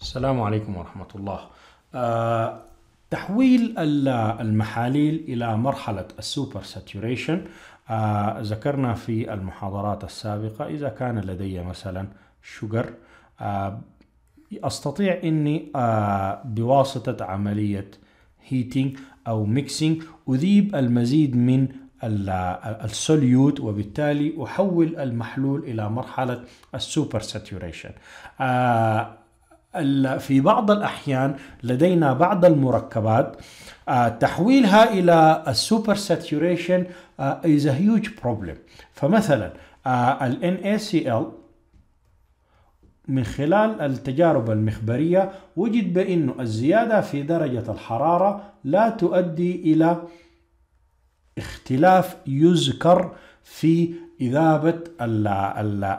السلام عليكم ورحمة الله آه، تحويل المحاليل إلى مرحلة السوبر ساتوريشن آه، ذكرنا في المحاضرات السابقة إذا كان لدي مثلا شجر آه، أستطيع أني بواسطة عملية هيتينج أو ميكسينج أذيب المزيد من السوليوت وبالتالي أحول المحلول إلى مرحلة السوبر ساتوريشن في بعض الأحيان لدينا بعض المركبات آه، تحويلها إلى السوبر آه، ساتوريشن is a huge problem فمثلا آه، ال NaCl من خلال التجارب المخبرية وجد بأن الزيادة في درجة الحرارة لا تؤدي إلى اختلاف يذكر في إذابة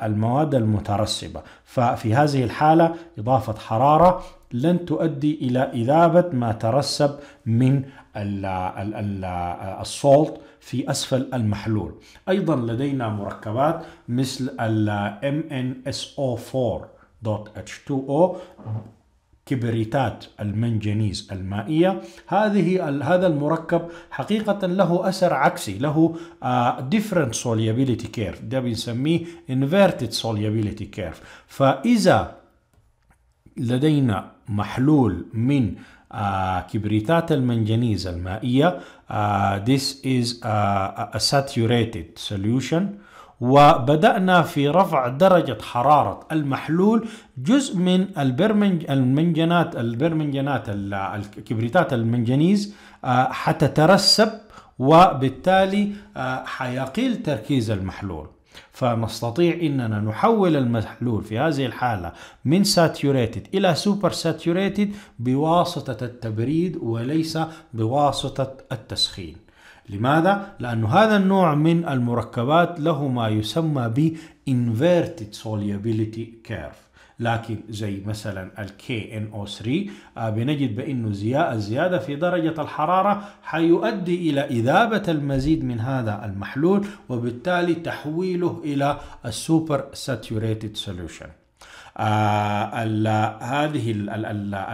المواد المترسبة ففي هذه الحالة إضافة حرارة لن تؤدي إلى إذابة ما ترسب من الصولت في أسفل المحلول أيضا لدينا مركبات مثل MnSO4.H2O كبريتات المنجنيز المائية هذه هذا المركب حقيقة له أثر عكسي له آه، different solubility curve ده بنسميه inverted solubility curve فإذا لدينا محلول من آه، كبريتات المنجنيز المائية آه، this is a saturated solution وبدأنا في رفع درجة حرارة المحلول جزء من البرمنج المنجنات البرمنجنات الكبريتات المنجنيز آه، حتترسب وبالتالي آه، حيقل تركيز المحلول فنستطيع اننا نحول المحلول في هذه الحاله من ساتيوريتد الى سوبر ساتيوريتد بواسطه التبريد وليس بواسطه التسخين لماذا؟ لأن هذا النوع من المركبات له ما يسمى ب inverted solubility curve لكن زي مثلا ال KNO3 آه، بنجد بأنه الزيادة في درجة الحرارة حيؤدي إلى إذابة المزيد من هذا المحلول وبالتالي تحويله إلى السوبر ساتوريتد سوليوشن هذه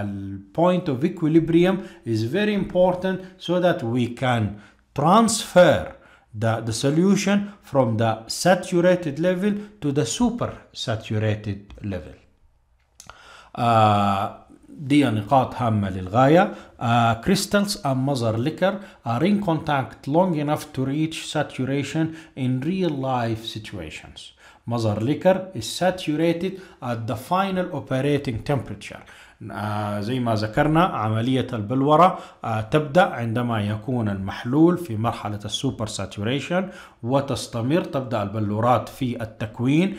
البوينت اوف equilibrium is very important so that we can transfer the, the solution from the saturated level to the supersaturated level. Uh, دي نقاط هامة للغاية. Uh, crystals and mother liquor are in contact long enough to reach saturation in real life situations. Mother liquor is saturated at the final operating temperature. آه، زي ما ذكرنا عملية البلورة آه، تبدأ عندما يكون المحلول في مرحلة السوبر ساتوريشن وتستمر تبدأ البلورات في التكوين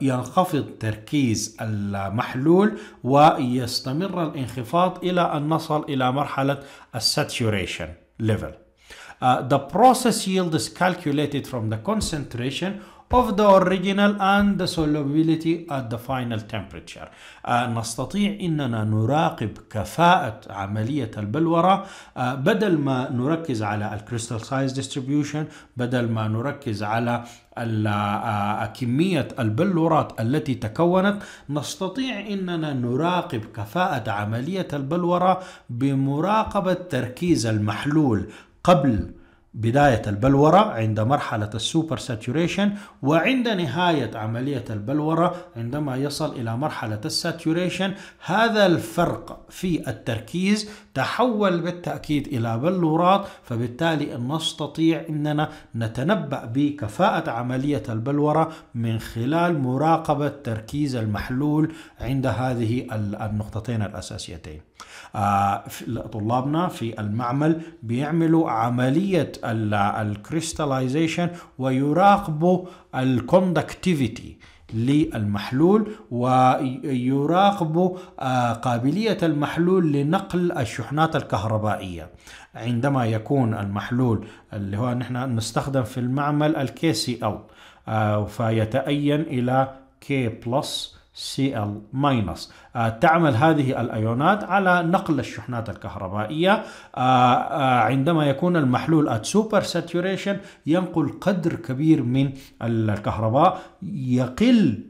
ينخفض تركيز المحلول ويستمر الانخفاض إلى أن نصل إلى مرحلة الساتوريشن ليفل Uh, آه، the process yield is calculated from the concentration of the original and the solubility at the final temperature آه، نستطيع أننا نراقب كفاءة عملية البلورة آه، بدل ما نركز على الكريستال سايز ديستريبيوشن بدل ما نركز على آه، كمية البلورات التي تكونت نستطيع أننا نراقب كفاءة عملية البلورة بمراقبة تركيز المحلول قبل بداية البلورة عند مرحلة السوبر ساتوريشن وعند نهاية عملية البلورة عندما يصل إلى مرحلة الساتوريشن هذا الفرق في التركيز تحول بالتأكيد إلى بلورات فبالتالي نستطيع أننا نتنبأ بكفاءة عملية البلورة من خلال مراقبة تركيز المحلول عند هذه النقطتين الأساسيتين آه، طلابنا في المعمل بيعملوا عملية الكريستاليزيشن ويراقبوا الكوندكتيفيتي للمحلول ويراقب آه، قابلية المحلول لنقل الشحنات الكهربائية عندما يكون المحلول اللي هو نحن نستخدم في المعمل الكي سي او آه، فيتأين إلى كي بلس Cl- آه، تعمل هذه الأيونات على نقل الشحنات الكهربائية آه، آه، عندما يكون المحلول at super saturation ينقل قدر كبير من الكهرباء يقل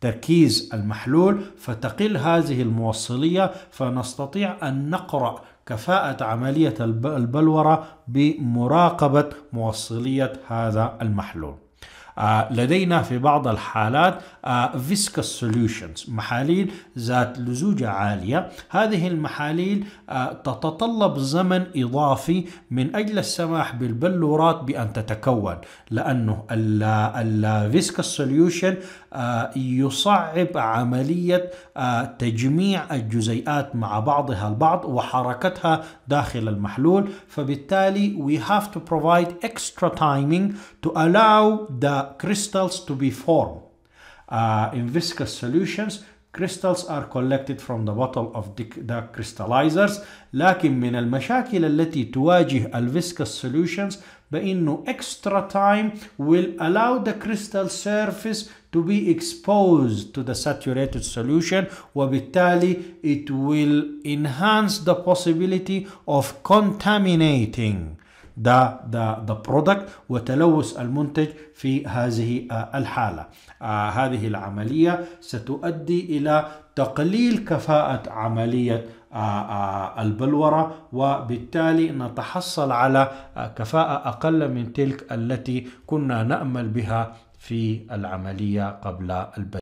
تركيز المحلول فتقل هذه الموصلية فنستطيع أن نقرأ كفاءة عملية البلورة بمراقبة موصلية هذا المحلول آه، لدينا في بعض الحالات فيسكس آه، سوليوشنز محاليل ذات لزوجة عالية هذه المحاليل آه، تتطلب زمن إضافي من أجل السماح بالبلورات بأن تتكون لأنه الفيسكس سوليوشن يصعب عملية تجميع الجزيئات مع بعضها البعض وحركتها داخل المحلول فبالتالي we have to provide extra timing to allow the crystals to be formed. Uh, in viscous solutions crystals are collected from the bottle of the crystallizers لكن من المشاكل التي تواجه viscous solutions بأنه extra time will allow the crystal surface to be exposed to the saturated solution وبالتالي it will enhance the possibility of contaminating ذا ذا ذا برودكت وتلوث المنتج في هذه آه، الحاله آه، هذه العمليه ستؤدي الى تقليل كفاءه عمليه آه، البلورة وبالتالي نتحصل على كفاءة أقل من تلك التي كنا نأمل بها في العملية قبل البدء